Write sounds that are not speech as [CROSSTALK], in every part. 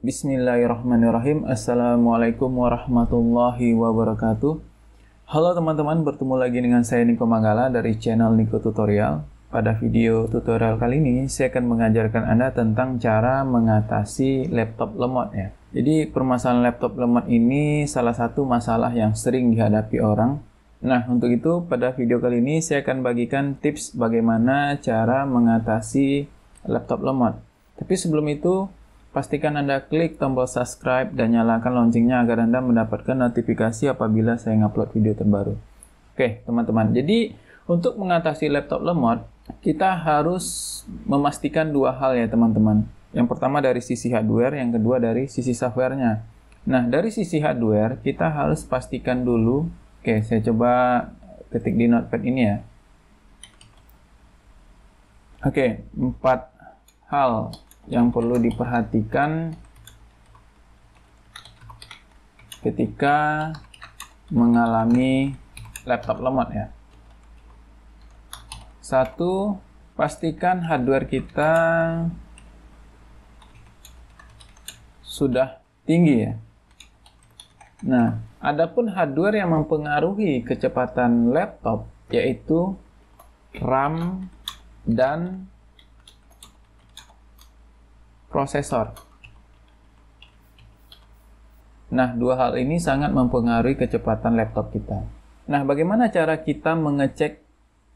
Bismillahirrahmanirrahim. Assalamualaikum warahmatullahi wabarakatuh. Halo teman-teman, bertemu lagi dengan saya Niko Manggala dari channel Niko Tutorial. Pada video tutorial kali ini, saya akan mengajarkan Anda tentang cara mengatasi laptop lemot ya. Jadi, permasalahan laptop lemot ini salah satu masalah yang sering dihadapi orang. Nah, untuk itu pada video kali ini saya akan bagikan tips bagaimana cara mengatasi laptop lemot. Tapi sebelum itu, Pastikan Anda klik tombol subscribe dan nyalakan loncengnya agar Anda mendapatkan notifikasi apabila saya ngupload video terbaru. Oke, teman-teman. Jadi, untuk mengatasi laptop lemot, kita harus memastikan dua hal ya, teman-teman. Yang pertama dari sisi hardware, yang kedua dari sisi softwarenya. Nah, dari sisi hardware, kita harus pastikan dulu. Oke, saya coba ketik di notepad ini ya. Oke, empat hal yang perlu diperhatikan ketika mengalami laptop lemot ya. Satu, pastikan hardware kita sudah tinggi ya. Nah, adapun hardware yang mempengaruhi kecepatan laptop yaitu RAM dan prosesor. Nah, dua hal ini sangat mempengaruhi kecepatan laptop kita. Nah, bagaimana cara kita mengecek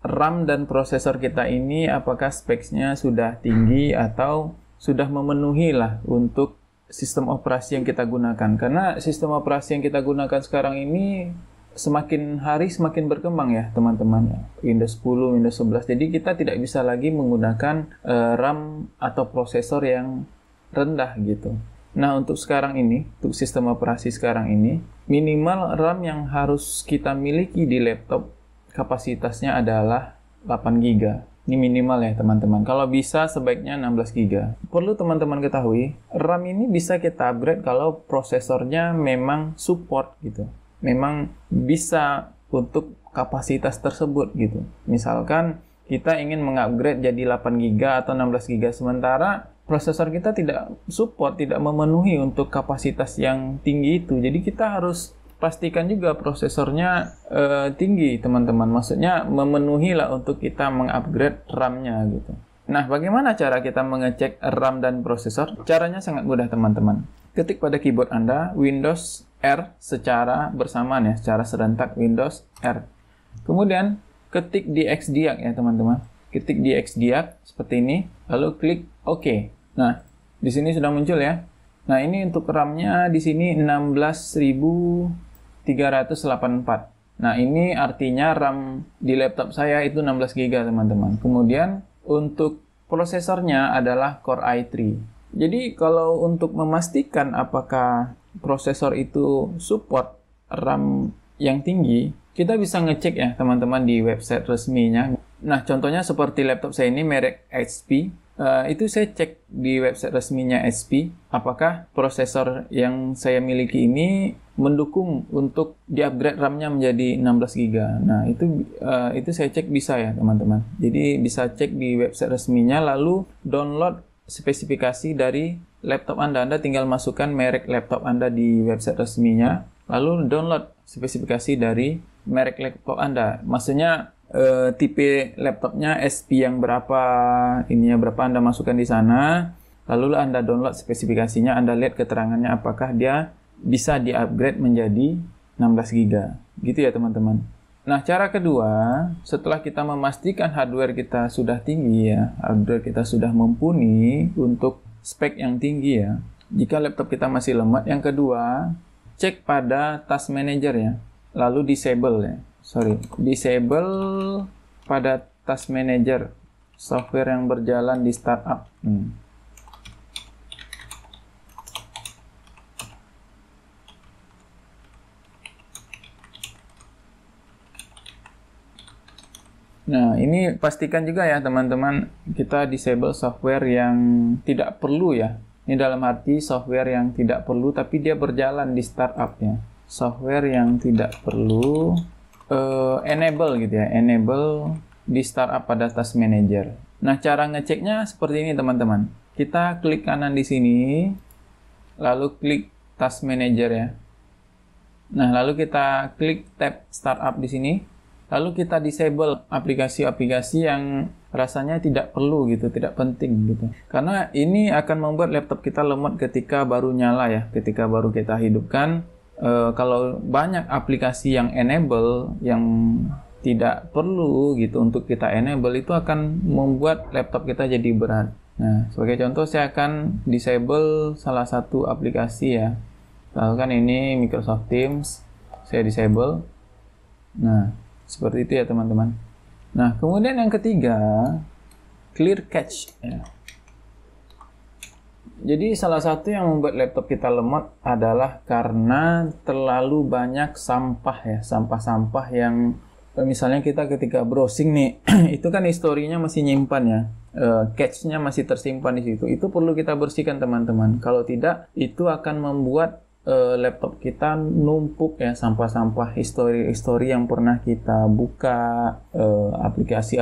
RAM dan prosesor kita ini apakah speknya sudah tinggi atau sudah memenuhi lah untuk sistem operasi yang kita gunakan. Karena sistem operasi yang kita gunakan sekarang ini semakin hari semakin berkembang ya teman-teman Windows 10, Windows 11. Jadi kita tidak bisa lagi menggunakan uh, RAM atau prosesor yang rendah gitu. Nah, untuk sekarang ini, untuk sistem operasi sekarang ini, minimal RAM yang harus kita miliki di laptop kapasitasnya adalah 8 GB. Ini minimal ya, teman-teman. Kalau bisa sebaiknya 16 GB. Perlu teman-teman ketahui, RAM ini bisa kita upgrade kalau prosesornya memang support gitu memang bisa untuk kapasitas tersebut gitu. Misalkan kita ingin mengupgrade jadi 8 GB atau 16 GB sementara prosesor kita tidak support, tidak memenuhi untuk kapasitas yang tinggi itu. Jadi kita harus pastikan juga prosesornya uh, tinggi teman-teman. Maksudnya memenuhi lah untuk kita mengupgrade RAM-nya gitu. Nah, bagaimana cara kita mengecek RAM dan prosesor? Caranya sangat mudah teman-teman. Ketik pada keyboard Anda Windows R secara bersamaan ya, secara serentak Windows R. Kemudian ketik di Xdiag ya teman-teman. Ketik di Xdiag seperti ini, lalu klik OK. Nah, di sini sudah muncul ya. Nah, ini untuk RAM-nya di sini 16384. Nah, ini artinya RAM di laptop saya itu 16 GB, teman-teman. Kemudian untuk prosesornya adalah Core i3. Jadi, kalau untuk memastikan apakah prosesor itu support RAM yang tinggi, kita bisa ngecek ya teman-teman di website resminya. Nah, contohnya seperti laptop saya ini merek HP. Uh, eh, itu saya cek di website resminya HP apakah prosesor yang saya miliki ini mendukung untuk diupgrade upgrade RAM-nya menjadi 16 GB. Nah, itu uh, itu saya cek bisa ya, teman-teman. Jadi bisa cek di website resminya lalu download spesifikasi dari laptop Anda. Anda tinggal masukkan merek laptop Anda di website resminya, lalu download spesifikasi dari merek laptop Anda. Maksudnya eh, tipe laptopnya SP yang berapa, ininya berapa Anda masukkan di sana, lalu Anda download spesifikasinya, Anda lihat keterangannya apakah dia bisa di-upgrade menjadi 16 GB. Gitu ya teman-teman. Nah, cara kedua, setelah kita memastikan hardware kita sudah tinggi ya, hardware kita sudah mumpuni untuk spek yang tinggi ya. Jika laptop kita masih lemot, yang kedua, cek pada task manager ya. Lalu disable ya. Sorry, disable pada task manager software yang berjalan di startup. Hmm. Nah, ini pastikan juga ya teman-teman kita disable software yang tidak perlu ya. Ini dalam arti software yang tidak perlu tapi dia berjalan di startup ya. Software yang tidak perlu uh, enable gitu ya, enable di startup pada task manager. Nah, cara ngeceknya seperti ini teman-teman. Kita klik kanan di sini, lalu klik task manager ya. Nah, lalu kita klik tab startup di sini lalu kita disable aplikasi-aplikasi yang rasanya tidak perlu gitu, tidak penting gitu. Karena ini akan membuat laptop kita lemot ketika baru nyala ya, ketika baru kita hidupkan. E, kalau banyak aplikasi yang enable, yang tidak perlu gitu untuk kita enable itu akan membuat laptop kita jadi berat. Nah, sebagai contoh saya akan disable salah satu aplikasi ya. Lalu kan ini Microsoft Teams, saya disable. Nah, seperti itu ya teman-teman. Nah, kemudian yang ketiga, clear catch. Ya. Jadi salah satu yang membuat laptop kita lemot adalah karena terlalu banyak sampah ya, sampah-sampah yang misalnya kita ketika browsing nih, [CLEARS THROAT] itu kan historinya masih nyimpan ya, uh, catch-nya masih tersimpan di situ. Itu perlu kita bersihkan teman-teman. Kalau tidak, itu akan membuat uh, laptop kita numpuk ya sampah-sampah histori-histori yang pernah kita buka, aplikasi eh,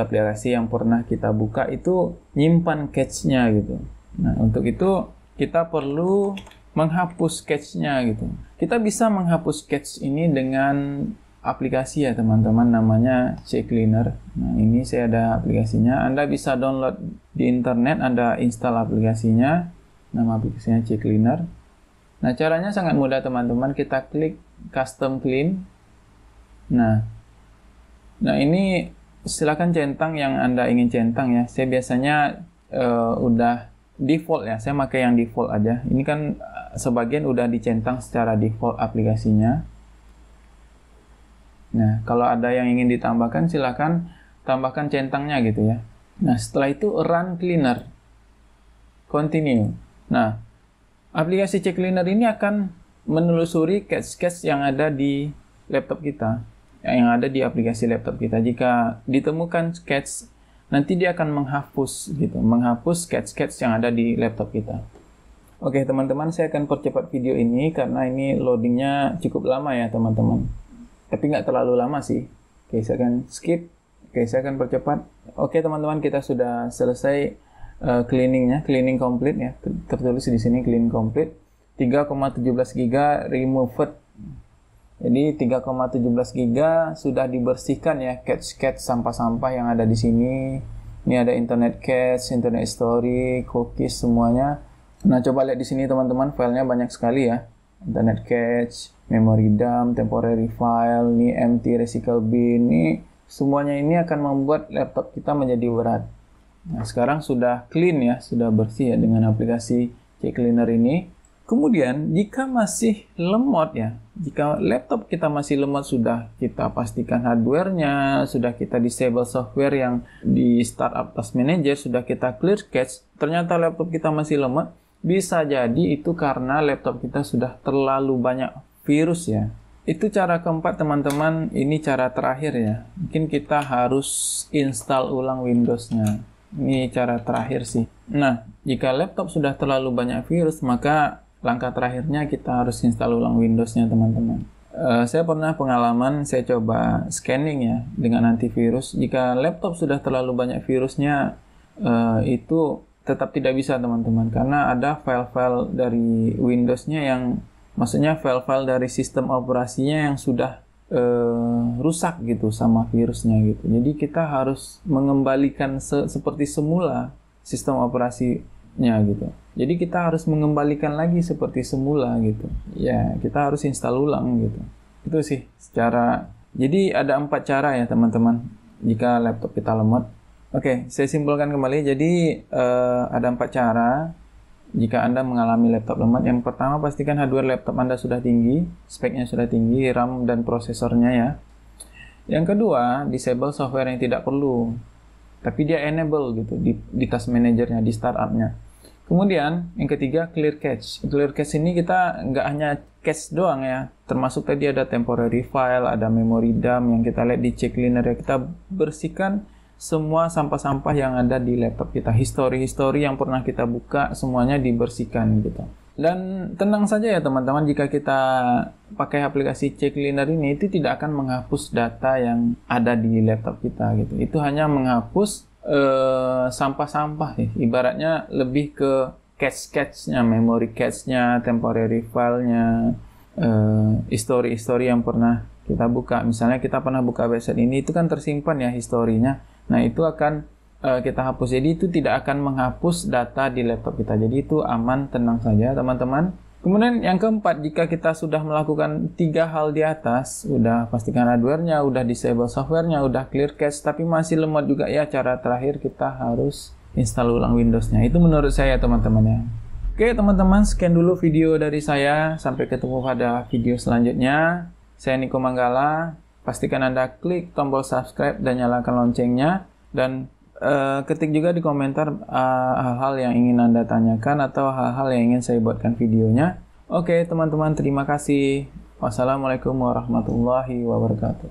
aplikasi-aplikasi yang pernah kita buka itu nyimpan cache-nya gitu. Nah, untuk itu kita perlu menghapus cache-nya gitu. Kita bisa menghapus cache ini dengan aplikasi ya teman-teman namanya CCleaner. Nah, ini saya ada aplikasinya. Anda bisa download di internet, Anda install aplikasinya. Nama aplikasinya CCleaner. Cleaner Nah, caranya sangat mudah teman-teman. Kita klik custom clean. Nah, nah ini silakan centang yang Anda ingin centang ya. Saya biasanya uh, udah default ya. Saya pakai yang default aja. Ini kan eh, sebagian udah dicentang secara default aplikasinya. Nah, kalau ada yang ingin ditambahkan silakan tambahkan centangnya gitu ya. Nah, setelah itu run cleaner. Continue. Nah, aplikasi check ini akan menelusuri cache-cache yang ada di laptop kita yang ada di aplikasi laptop kita jika ditemukan cache nanti dia akan menghapus gitu menghapus cache-cache yang ada di laptop kita Oke teman-teman saya akan percepat video ini karena ini loadingnya cukup lama ya teman-teman tapi nggak terlalu lama sih Oke saya akan skip Oke saya akan percepat Oke teman-teman kita sudah selesai uh, eh, cleaningnya, cleaning complete ya, tertulis di sini clean complete 3,17 giga removed. Jadi 3,17 giga sudah dibersihkan ya catch-catch sampah-sampah yang ada di sini. Ini ada internet cache, internet story, cookies semuanya. Nah, coba lihat di sini teman-teman, filenya banyak sekali ya. Internet cache, memory dump, temporary file, ini empty recycle bin, ini semuanya ini akan membuat laptop kita menjadi berat. Nah, sekarang sudah clean ya, sudah bersih ya dengan aplikasi Check Cleaner ini. Kemudian, jika masih lemot ya, jika laptop kita masih lemot sudah kita pastikan hardwarenya, sudah kita disable software yang di startup task manager, sudah kita clear cache, ternyata laptop kita masih lemot, bisa jadi itu karena laptop kita sudah terlalu banyak virus ya. Itu cara keempat teman-teman, ini cara terakhir ya. Mungkin kita harus install ulang Windows-nya. Ini cara terakhir sih. Nah, jika laptop sudah terlalu banyak virus, maka langkah terakhirnya kita harus install ulang Windows-nya, teman-teman. Uh, saya pernah pengalaman saya coba scanning ya dengan antivirus. Jika laptop sudah terlalu banyak virusnya, uh, itu tetap tidak bisa teman-teman karena ada file-file dari Windows-nya yang maksudnya file-file dari sistem operasinya yang sudah uh, rusak gitu sama virusnya gitu. Jadi kita harus mengembalikan se seperti semula sistem operasinya gitu. Jadi kita harus mengembalikan lagi seperti semula gitu. Ya kita harus install ulang gitu. Itu sih secara. Jadi ada empat cara ya teman-teman jika laptop kita lemot. Oke, okay, saya simpulkan kembali. Jadi uh, ada empat cara jika Anda mengalami laptop lemot, yang pertama pastikan hardware laptop Anda sudah tinggi, speknya sudah tinggi, RAM dan prosesornya ya. Yang kedua, disable software yang tidak perlu. Tapi dia enable gitu di, di task manajernya, di startupnya. Kemudian yang ketiga, clear cache. Clear cache ini kita nggak hanya cache doang ya, termasuk tadi ada temporary file, ada memory dump yang kita lihat di Check cleaner ya. Kita bersihkan semua sampah-sampah yang ada di laptop kita, histori-histori yang pernah kita buka semuanya dibersihkan gitu. Dan tenang saja ya teman-teman jika kita pakai aplikasi Check Cleaner ini itu tidak akan menghapus data yang ada di laptop kita gitu. Itu hanya menghapus eh, sampah-sampah uh, Ibaratnya lebih ke cache-cache-nya, memory cache-nya, temporary file-nya, eh, histori-histori history yang pernah kita buka. Misalnya kita pernah buka website ini itu kan tersimpan ya historinya Nah, itu akan uh, kita hapus. Jadi itu tidak akan menghapus data di laptop kita. Jadi itu aman, tenang saja teman-teman. Kemudian yang keempat, jika kita sudah melakukan tiga hal di atas, udah pastikan hardware-nya, udah disable software-nya, udah clear cache, tapi masih lemot juga ya, cara terakhir kita harus install ulang Windows-nya. Itu menurut saya teman-teman ya. Oke teman-teman, sekian dulu video dari saya. Sampai ketemu pada video selanjutnya. Saya Niko Manggala, Pastikan Anda klik tombol subscribe dan nyalakan loncengnya dan uh, ketik juga di komentar eh, hal-hal uh, yang ingin Anda tanyakan atau hal-hal yang ingin saya buatkan videonya. Oke, teman-teman, terima kasih. Wassalamualaikum warahmatullahi wabarakatuh.